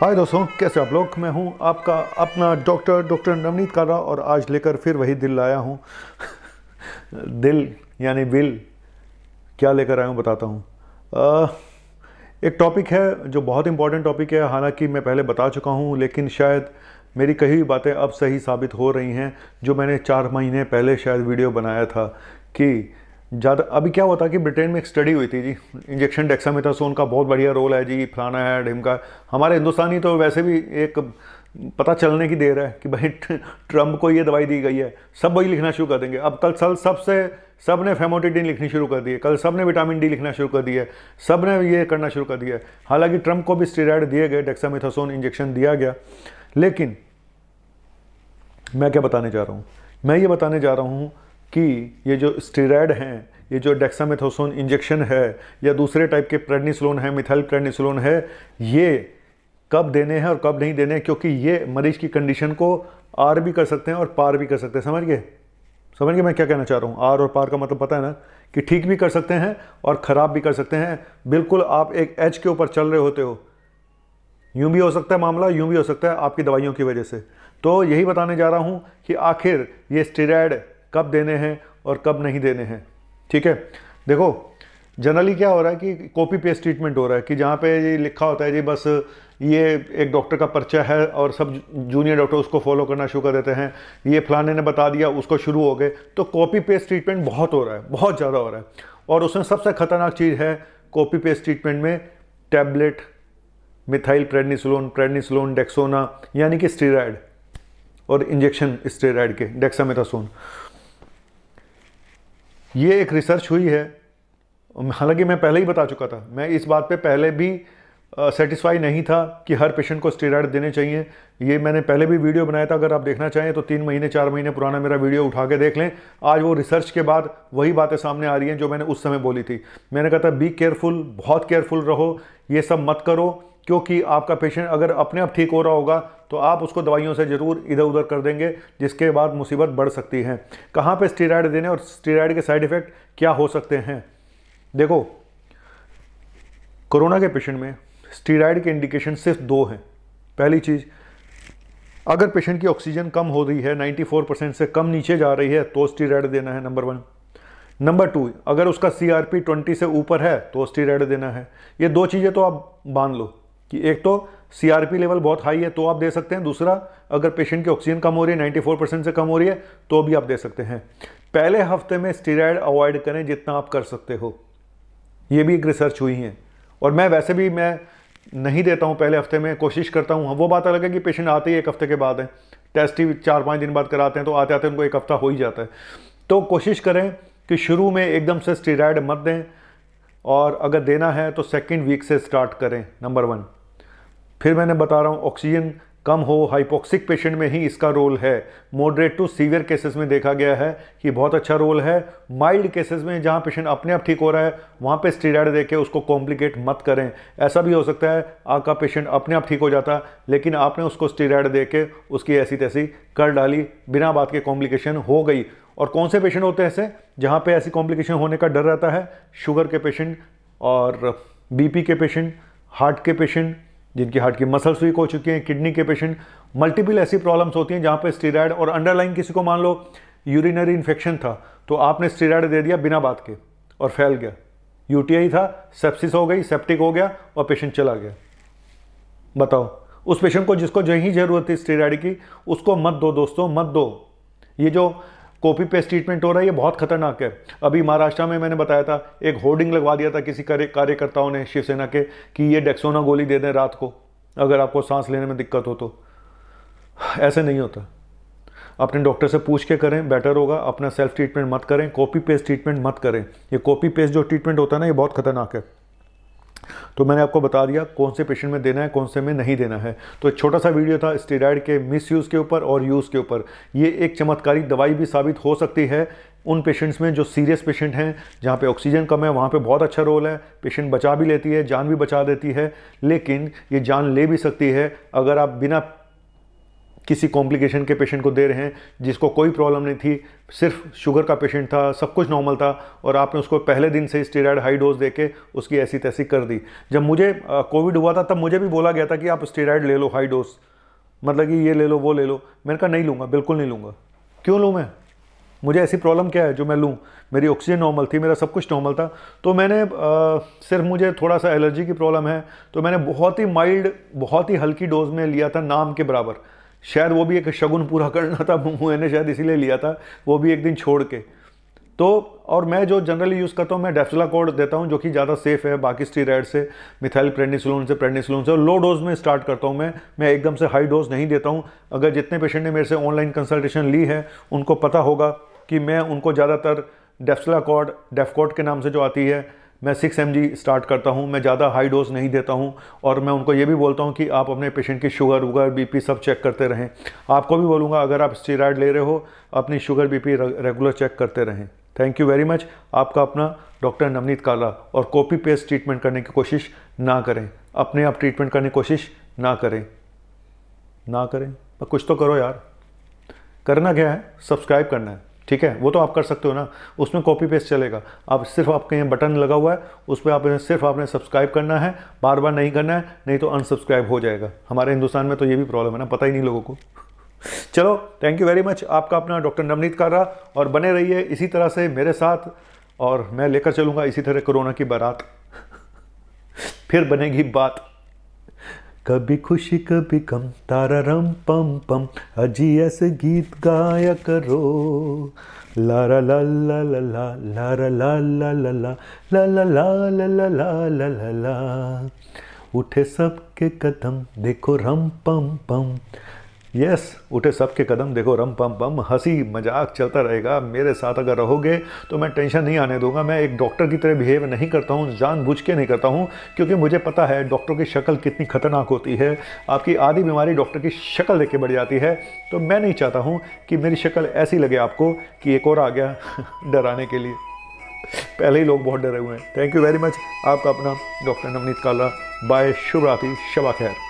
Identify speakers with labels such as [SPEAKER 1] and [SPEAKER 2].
[SPEAKER 1] हाय दोस्तों कैसे आप लोग मैं हूं आपका अपना डॉक्टर डॉक्टर नवनीत कारा और आज लेकर फिर वही दिल लाया हूं दिल यानी बिल क्या लेकर आया हूं बताता हूं एक टॉपिक है जो बहुत इंपॉर्टेंट टॉपिक है हालांकि मैं पहले बता चुका हूं लेकिन शायद मेरी कही हुई बातें अब सही साबित हो रही हैं जो मैंने चार महीने पहले शायद वीडियो बनाया था कि ज़्यादा अभी क्या होता है कि ब्रिटेन में एक स्टडी हुई थी जी इंजेक्शन डेक्सामिथासोन का बहुत बढ़िया रोल है जी फलाना है ढिमका हमारे हिंदुस्तानी तो वैसे भी एक पता चलने की देर है कि भाई ट्रंप को ये दवाई दी गई है सब वही लिखना शुरू कर देंगे अब कल सल सबसे सब ने फेमोटिडिन लिखनी शुरू कर दी है कल सब ने विटामिन डी लिखना शुरू कर दिया है सब ने ये करना शुरू कर दिया है हालांकि ट्रंप को भी स्टेराइड दिए गए डेक्सामिथासोन इंजेक्शन दिया गया लेकिन मैं क्या बताने जा रहा हूँ मैं ये बताने जा रहा हूँ कि ये जो स्टीराइड हैं ये जो डेक्सामेथोसोन इंजेक्शन है या दूसरे टाइप के प्रेडनिसलोन है मिथाइल प्रेडनिसलोन है ये कब देने हैं और कब नहीं देने हैं क्योंकि ये मरीज की कंडीशन को आर भी कर सकते हैं और पार भी कर सकते हैं समझ गए समझ गए मैं क्या कहना चाह रहा हूँ आर और पार का मतलब पता है ना कि ठीक भी कर सकते हैं और ख़राब भी कर सकते हैं बिल्कुल आप एक एच के ऊपर चल रहे होते हो यूं भी हो सकता है मामला यूं भी हो सकता है आपकी दवाइयों की वजह से तो यही बताने जा रहा हूँ कि आखिर ये स्टेराइड कब देने हैं और कब नहीं देने हैं ठीक है देखो जनरली क्या हो रहा है कि कॉपी पेस्ट ट्रीटमेंट हो रहा है कि जहाँ पे ये लिखा होता है जी बस ये एक डॉक्टर का पर्चा है और सब जूनियर डॉक्टर उसको फॉलो करना शुरू कर देते हैं ये फलाने ने बता दिया उसको शुरू हो गए तो कॉपी पेस्ट ट्रीटमेंट बहुत हो रहा है बहुत ज़्यादा हो रहा है और उसमें सबसे ख़तरनाक चीज़ है कॉपी पेस्ट ट्रीटमेंट में tablet methyl prednisolone prednisolone Dexona यानी कि स्टेराइड और इंजेक्शन स्टेराइड के डेक्सामेथासोन ये एक रिसर्च हुई है हालांकि मैं पहले ही बता चुका था मैं इस बात पे पहले भी सेटिस्फाई नहीं था कि हर पेशेंट को स्टेराइड देने चाहिए ये मैंने पहले भी वीडियो बनाया था अगर आप देखना चाहें तो तीन महीने चार महीने पुराना मेरा वीडियो उठा के देख लें आज वो रिसर्च के बाद वही बातें सामने आ रही हैं जो मैंने उस समय बोली थी मैंने कहा था बी केयरफुल बहुत केयरफुल रहो ये सब मत करो क्योंकि आपका पेशेंट अगर अपने आप ठीक हो रहा होगा तो आप उसको दवाइयों से ज़रूर इधर उधर कर देंगे जिसके बाद मुसीबत बढ़ सकती है कहाँ पे स्टीराइड देने और स्टीराइड के साइड इफ़ेक्ट क्या हो सकते हैं देखो कोरोना के पेशेंट में स्टीराइड के इंडिकेशन सिर्फ दो हैं पहली चीज़ अगर पेशेंट की ऑक्सीजन कम हो रही है 94 परसेंट से कम नीचे जा रही है तो स्टीराइड देना है नंबर वन नंबर टू अगर उसका सी आर पी ट्वेंटी से ऊपर है तो स्टीराइड देना है ये दो चीज़ें तो आप बांध लो कि एक तो सीआरपी लेवल बहुत हाई है तो आप दे सकते हैं दूसरा अगर पेशेंट की ऑक्सीजन कम हो रही है 94 परसेंट से कम हो रही है तो भी आप दे सकते हैं पहले हफ्ते में स्टीराइड अवॉइड करें जितना आप कर सकते हो ये भी एक रिसर्च हुई है और मैं वैसे भी मैं नहीं देता हूँ पहले हफ्ते में कोशिश करता हूँ वो बात अलग है कि पेशेंट आते ही एक हफ्ते के बाद हैं टेस्ट ही चार पाँच दिन बाद कराते हैं तो आते आते उनको एक हफ्ता हो ही जाता है तो कोशिश करें कि शुरू में एकदम से स्टीराइड मत दें और अगर देना है तो सेकेंड वीक से स्टार्ट करें नंबर वन फिर मैंने बता रहा हूँ ऑक्सीजन कम हो हाइपोक्सिक पेशेंट में ही इसका रोल है मॉडरेट टू सीवियर केसेस में देखा गया है कि बहुत अच्छा रोल है माइल्ड केसेस में जहां पेशेंट अपने आप ठीक हो रहा है वहां पे स्टीराइड देके उसको कॉम्प्लिकेट मत करें ऐसा भी हो सकता है आपका पेशेंट अपने आप ठीक हो जाता लेकिन आपने उसको स्टीराइड दे के उसकी ऐसी तैसी कर डाली बिना बात के कॉम्प्लिकेशन हो गई और कौन से पेशेंट होते हैं ऐसे जहाँ पर ऐसी कॉम्प्लिकेशन होने का डर रहता है शुगर के पेशेंट और बी के पेशेंट हार्ट के पेशेंट जिनकी हार्ट की मसल्स वीक हो चुकी हैं किडनी के पेशेंट मल्टीपल ऐसी प्रॉब्लम्स होती हैं जहाँ पर स्टीराइड और अंडरलाइन किसी को मान लो यूरिनरी इन्फेक्शन था तो आपने स्टीराइड दे दिया बिना बात के और फैल गया यूटीआई था सेप्सिस हो गई सेप्टिक हो गया और पेशेंट चला गया बताओ उस पेशेंट को जिसको जो ही ज़रूरत थी स्टीराइड की उसको मत दो दोस्तों मत दो ये जो कॉपी पेस्ट ट्रीटमेंट हो रहा है ये बहुत खतरनाक है अभी महाराष्ट्र में मैंने बताया था एक होर्डिंग लगवा दिया था किसी कार्यकर्ताओं ने शिवसेना के कि ये डेक्सोना गोली दे दें रात को अगर आपको सांस लेने में दिक्कत हो तो ऐसे नहीं होता अपने डॉक्टर से पूछ के करें बेटर होगा अपना सेल्फ ट्रीटमेंट मत करें कॉपी पेस्ट ट्रीटमेंट मत करें ये कॉपी पेस्ट जो ट्रीटमेंट होता है ना ये बहुत खतरनाक है तो मैंने आपको बता दिया कौन से पेशेंट में देना है कौन से में नहीं देना है तो एक छोटा सा वीडियो था स्टेराइड के मिस के ऊपर और यूज़ के ऊपर ये एक चमत्कारी दवाई भी साबित हो सकती है उन पेशेंट्स में जो सीरियस पेशेंट हैं जहाँ पे ऑक्सीजन कम है वहाँ पे बहुत अच्छा रोल है पेशेंट बचा भी लेती है जान भी बचा देती है लेकिन ये जान ले भी सकती है अगर आप बिना किसी कॉम्प्लिकेशन के पेशेंट को दे रहे हैं जिसको कोई प्रॉब्लम नहीं थी सिर्फ शुगर का पेशेंट था सब कुछ नॉर्मल था और आपने उसको पहले दिन से स्टेराइड हाई डोज दे के उसकी ऐसी तैसी कर दी जब मुझे कोविड हुआ था तब मुझे भी बोला गया था कि आप स्टेराइड ले लो हाई डोज मतलब कि ये ले लो वो ले लो मैंने कहा नहीं लूँगा बिल्कुल नहीं लूँगा क्यों लूँ मैं मुझे ऐसी प्रॉब्लम क्या है जो मैं लूँ मेरी ऑक्सीजन नॉर्मल थी मेरा सब कुछ नॉर्मल था तो मैंने आ, सिर्फ मुझे थोड़ा सा एलर्जी की प्रॉब्लम है तो मैंने बहुत ही माइल्ड बहुत ही हल्की डोज में लिया था नाम के बराबर शायद वो भी एक शगुन पूरा करना था मैंने शायद इसीलिए लिया था वो भी एक दिन छोड़ के तो और मैं जो जनरली यूज़ करता हूँ मैं डेफ्सिला कोड देता हूँ जो कि ज़्यादा सेफ है बाकी स्टीराइड से मिथाइल प्रेडनिसलोन से प्रेडनिसलोन से और लो डोज में स्टार्ट करता हूँ मैं मैं एकदम से हाई डोज नहीं देता हूँ अगर जितने पेशेंट ने मेरे से ऑनलाइन कंसल्टेशन ली है उनको पता होगा कि मैं उनको ज़्यादातर डेफ्सिला कोड डेफकोड के नाम से जो आती है मैं सिक्स एम स्टार्ट करता हूँ मैं ज़्यादा हाई डोज नहीं देता हूँ और मैं उनको ये भी बोलता हूँ कि आप अपने पेशेंट की शुगर वुगर बीपी सब चेक करते रहें आपको भी बोलूँगा अगर आप स्टीराइड ले रहे हो अपनी शुगर बीपी रेगुलर चेक करते रहें थैंक यू वेरी मच आपका अपना डॉक्टर नवनीत काला और कॉपी पेस्ट ट्रीटमेंट करने की कोशिश ना करें अपने आप ट्रीटमेंट करने की कोशिश ना करें ना करें कुछ तो करो यार करना क्या है सब्सक्राइब करना है ठीक है वो तो आप कर सकते हो ना उसमें कॉपी पेस्ट चलेगा आप सिर्फ आपके यहाँ बटन लगा हुआ है उस पर आप सिर्फ आपने सब्सक्राइब करना है बार बार नहीं करना है नहीं तो अनसब्सक्राइब हो जाएगा हमारे हिंदुस्तान में तो ये भी प्रॉब्लम है ना पता ही नहीं लोगों को चलो थैंक यू वेरी मच आपका अपना डॉक्टर नवनीत कारा और बने रहिए इसी तरह से मेरे साथ और मैं लेकर चलूँगा इसी तरह कोरोना की बारात फिर बनेगी बात कभी खुशी कभी गम रम पम पम अजी ऐसे गीत गाया करो ला ला ला ला ला ला ला ला ला ला ला ला ला ला ला ला ला उठे सबके कदम देखो रम पम पम यस उठे सबके कदम देखो रम पम पम हंसी मजाक चलता रहेगा मेरे साथ अगर रहोगे तो मैं टेंशन नहीं आने दूंगा मैं एक डॉक्टर की तरह बिहेव नहीं करता हूँ जानबूझ के नहीं करता हूँ क्योंकि मुझे पता है डॉक्टर की शक्ल कितनी खतरनाक होती है आपकी आधी बीमारी डॉक्टर की शक्ल देख के बढ़ जाती है तो मैं नहीं चाहता हूँ कि मेरी शक्ल ऐसी लगे आपको कि एक और आ गया डराने के लिए पहले ही लोग बहुत डरे हुए हैं थैंक यू वेरी मच आपका अपना डॉक्टर नवनीत काला बाय शुभ रात्रि शबा खैर